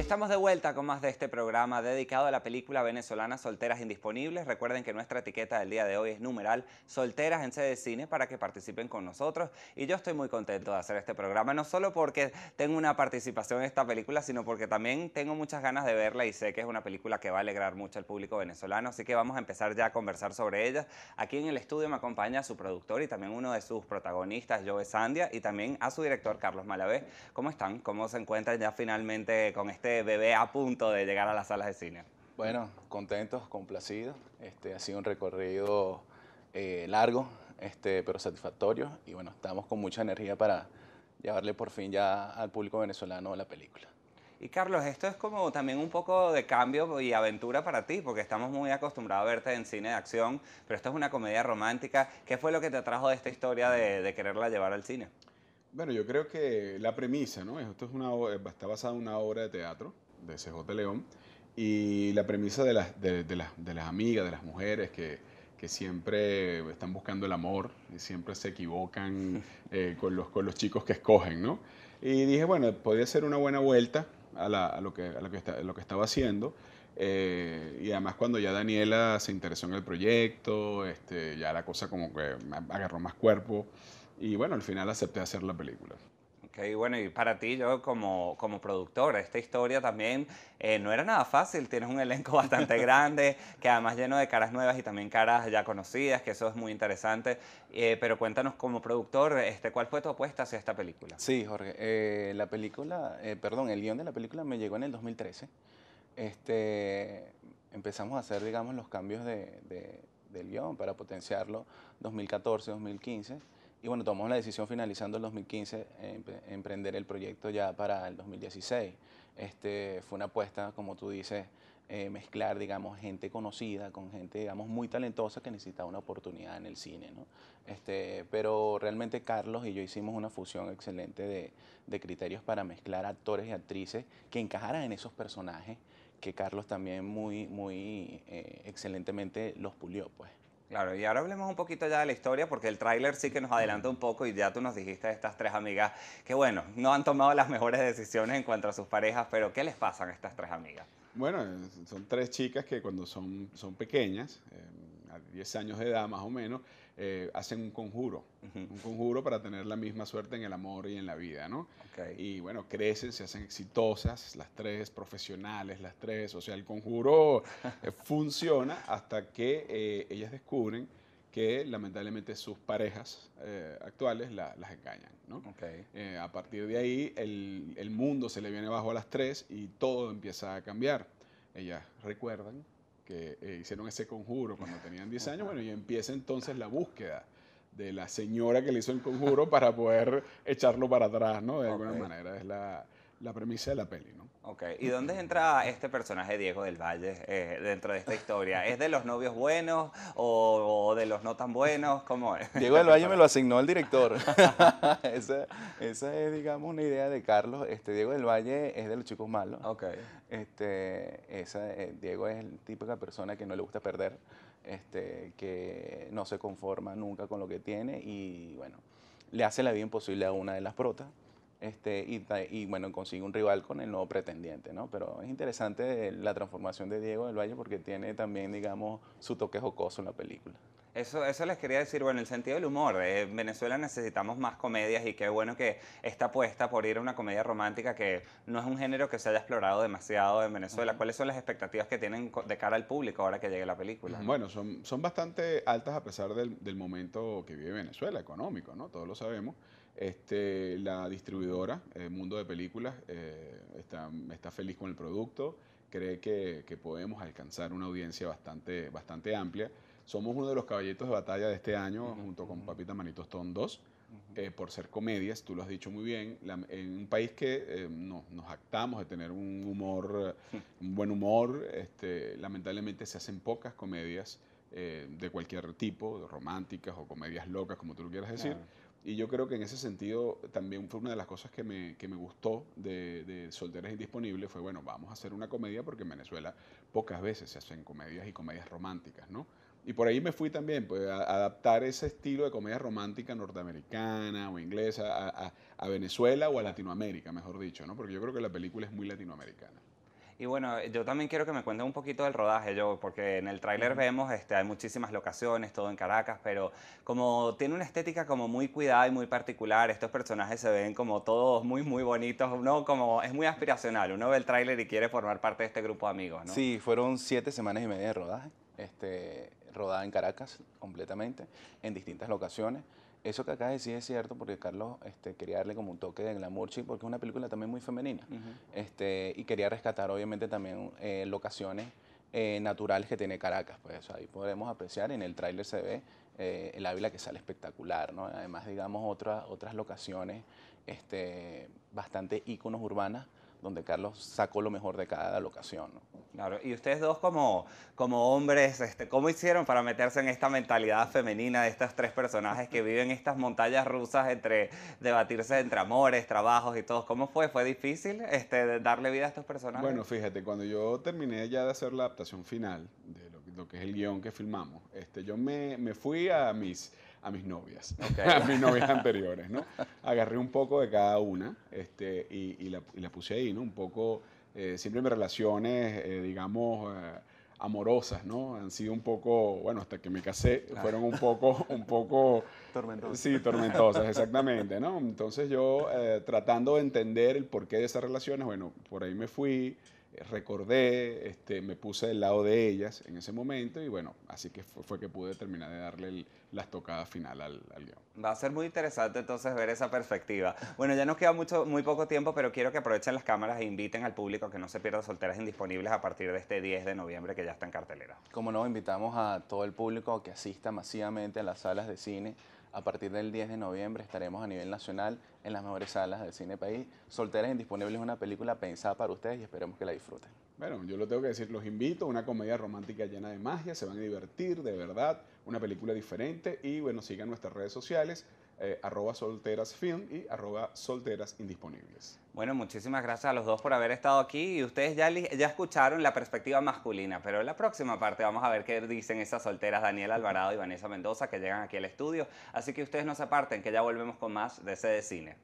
estamos de vuelta con más de este programa dedicado a la película venezolana Solteras Indisponibles. Recuerden que nuestra etiqueta del día de hoy es numeral Solteras en sede cine para que participen con nosotros. Y yo estoy muy contento de hacer este programa, no solo porque tengo una participación en esta película, sino porque también tengo muchas ganas de verla y sé que es una película que va a alegrar mucho al público venezolano. Así que vamos a empezar ya a conversar sobre ella. Aquí en el estudio me acompaña su productor y también uno de sus protagonistas, Joe Sandia, y también a su director, Carlos Malavé. ¿Cómo están? ¿Cómo se encuentran ya finalmente con este este bebé a punto de llegar a las salas de cine? Bueno, contentos, complacidos. Este, ha sido un recorrido eh, largo, este, pero satisfactorio. Y bueno, estamos con mucha energía para llevarle por fin ya al público venezolano la película. Y Carlos, esto es como también un poco de cambio y aventura para ti, porque estamos muy acostumbrados a verte en cine de acción, pero esto es una comedia romántica. ¿Qué fue lo que te atrajo de esta historia de quererla llevar al cine? Bueno, yo creo que la premisa, ¿no? Esto está basada en una obra de teatro de CJ León y la premisa de las, amigas, de las mujeres que, siempre están buscando el amor y siempre se equivocan eh, con, los, chicos que escogen, ¿no? Y dije, bueno, podría ser una buena vuelta a, lo, que, estaba haciendo. Eh, y además cuando ya Daniela se interesó en el proyecto, este, ya la cosa como que agarró más cuerpo y bueno, al final acepté hacer la película. Ok, bueno, y para ti, yo como, como productor, esta historia también eh, no era nada fácil. Tienes un elenco bastante grande, que además lleno de caras nuevas y también caras ya conocidas, que eso es muy interesante. Eh, pero cuéntanos como productor, este, ¿cuál fue tu apuesta hacia esta película? Sí, Jorge, eh, la película, perdón, el guión de la película me llegó en el 2013. Este, empezamos a hacer, digamos, los cambios de, del guión para potenciarlo 2014, 2015 y bueno, tomamos la decisión finalizando el 2015, emprender el proyecto ya para el 2016. Este, fue una apuesta, como tú dices, eh, mezclar, digamos, gente conocida con gente, digamos, muy talentosa que necesitaba una oportunidad en el cine, este, pero realmente Carlos y yo hicimos una fusión excelente de, criterios para mezclar actores y actrices que encajaran en esos personajes que Carlos también muy, muy eh, excelentemente los pulió, pues. Claro, y ahora hablemos un poquito ya de la historia, porque el tráiler sí que nos adelanta un poco y ya tú nos dijiste estas tres amigas que, bueno, no han tomado las mejores decisiones en cuanto a sus parejas, pero ¿qué les pasan a estas tres amigas? Bueno, eh, son tres chicas que cuando son, son pequeñas, eh, a 10 años de edad más o menos, eh, hacen un conjuro, un conjuro para tener la misma suerte en el amor y en la vida, ¿no? Y bueno, crecen, se hacen exitosas, las tres, profesionales, las tres, o sea, el conjuro eh, funciona hasta que eh, ellas descubren que lamentablemente sus parejas actuales las engañan. ¿no? a partir de ahí el, el, mundo se le viene abajo a las tres y todo empieza a cambiar. Ellas recuerdan, que eh, hicieron ese conjuro cuando tenían 10 años, bueno, y empieza entonces la búsqueda de la señora que le hizo el conjuro para poder echarlo para atrás, ¿no? De alguna manera es la, la premisa de la peli, ¿no? Ok, ¿y dónde entra este personaje Diego del Valle eh, dentro de esta historia? ¿Es de los novios buenos o, de los no tan buenos? ¿Cómo Diego del Valle me lo asignó el director. esa, es, digamos, una idea de Carlos. Este, Diego del Valle es de los chicos malos. Ok. Este, eh, Diego es el típica persona que no le gusta perder, este, que no se conforma nunca con lo que tiene y, bueno, le hace la vida imposible a una de las protas este, y, y, bueno, consigue un rival con el nuevo pretendiente, ¿no? Pero es interesante la transformación de Diego del Valle porque tiene también, digamos, su toque jocoso en la película. Eso, les quería decir, bueno, el sentido del humor. Eh, en Venezuela necesitamos más comedias y qué bueno que está apuesta por ir a una comedia romántica que no es un género que se haya explorado demasiado en Venezuela. ¿Cuáles son las expectativas que tienen de cara al público ahora que llegue la película? Bueno, son, bastante altas a pesar del, momento que vive Venezuela, económico, ¿no? Todos lo sabemos. Este, la distribuidora, el eh, Mundo de Películas, eh, está, feliz con el producto, cree que, podemos alcanzar una audiencia bastante, bastante amplia. Somos uno de los caballitos de batalla de este año junto con Papita Manitos Ton 2. Eh, por ser comedias, tú lo has dicho muy bien, en un país que eh, nos actamos de tener un humor, un buen humor, este, lamentablemente se hacen pocas comedias eh, de cualquier tipo, románticas o comedias locas, como tú lo quieras decir. Y yo creo que en ese sentido también fue una de las cosas que me, que me gustó de, de Solteras Indisponibles, fue, bueno, vamos a hacer una comedia porque en Venezuela pocas veces se hacen comedias y comedias románticas, ¿no? Y por ahí me fui también, pues, a adaptar ese estilo de comedia romántica norteamericana o inglesa a, Venezuela o a Latinoamérica, mejor dicho, ¿no? Porque yo creo que la película es muy latinoamericana. Y bueno, yo también quiero que me cuentes un poquito del rodaje, yo, porque en el tráiler vemos, este, hay muchísimas locaciones, todo en Caracas, pero como tiene una estética como muy cuidada y muy particular, estos personajes se ven como todos muy, muy bonitos, ¿no? como, es muy aspiracional, uno ve el tráiler y quiere formar parte de este grupo de amigos, ¿no? Sí, fueron siete semanas y media de rodaje, este, rodada en Caracas completamente, en distintas locaciones. Eso que acá es cierto, porque Carlos este, quería darle como un toque de la Murchi porque es una película también muy femenina. Este, y quería rescatar, obviamente, también eh, locaciones eh, naturales que tiene Caracas. Pues ahí podemos apreciar, en el tráiler se ve eh, el Ávila que sale espectacular, ¿no? Además, digamos, otras otras locaciones, este, bastante íconos urbanas donde Carlos sacó lo mejor de cada locación. Claro, y ustedes dos como, como hombres, este, ¿cómo hicieron para meterse en esta mentalidad femenina de estos tres personajes que viven estas montañas rusas entre debatirse entre amores, trabajos y todo? ¿Cómo fue? ¿Fue difícil este, darle vida a estos personajes? Bueno, fíjate, cuando yo terminé ya de hacer la adaptación final de lo, que es el guión que filmamos, este, yo me, me fui a mis a mis novias, a mis novias anteriores, ¿no? Agarré un poco de cada una este, y, la, puse ahí, ¿no? Un poco, eh, siempre mis relaciones, eh, digamos, eh, amorosas, ¿no? Han sido un poco, bueno, hasta que me casé, fueron un poco, un poco... tormentosas. Sí, tormentosas, exactamente, ¿no? Entonces yo tratando de entender el porqué de esas relaciones, bueno, por ahí me fui recordé, este, me puse del lado de ellas en ese momento y bueno, así que fue, que pude terminar de darle las tocadas final al, guión. Va a ser muy interesante entonces ver esa perspectiva. Bueno, ya nos queda mucho, muy poco tiempo, pero quiero que aprovechen las cámaras e inviten al público que no se pierda Solteras Indisponibles a partir de este 10 de noviembre que ya está en cartelera. Como no, invitamos a todo el público que asista masivamente a las salas de cine a partir del 10 de noviembre estaremos a nivel nacional en las mejores salas del cine país. Solteras e Indisponibles es una película pensada para ustedes y esperemos que la disfruten. Bueno, yo lo tengo que decir, los invito a una comedia romántica llena de magia, se van a divertir de verdad, una película diferente y bueno, sigan nuestras redes sociales, eh, arroba solterasfilm y arroba solterasindisponibles. Bueno, muchísimas gracias a los dos por haber estado aquí y ustedes ya, escucharon la perspectiva masculina, pero en la próxima parte vamos a ver qué dicen esas solteras Daniel Alvarado y Vanessa Mendoza que llegan aquí al estudio, así que ustedes no se aparten que ya volvemos con más de ese de Cine.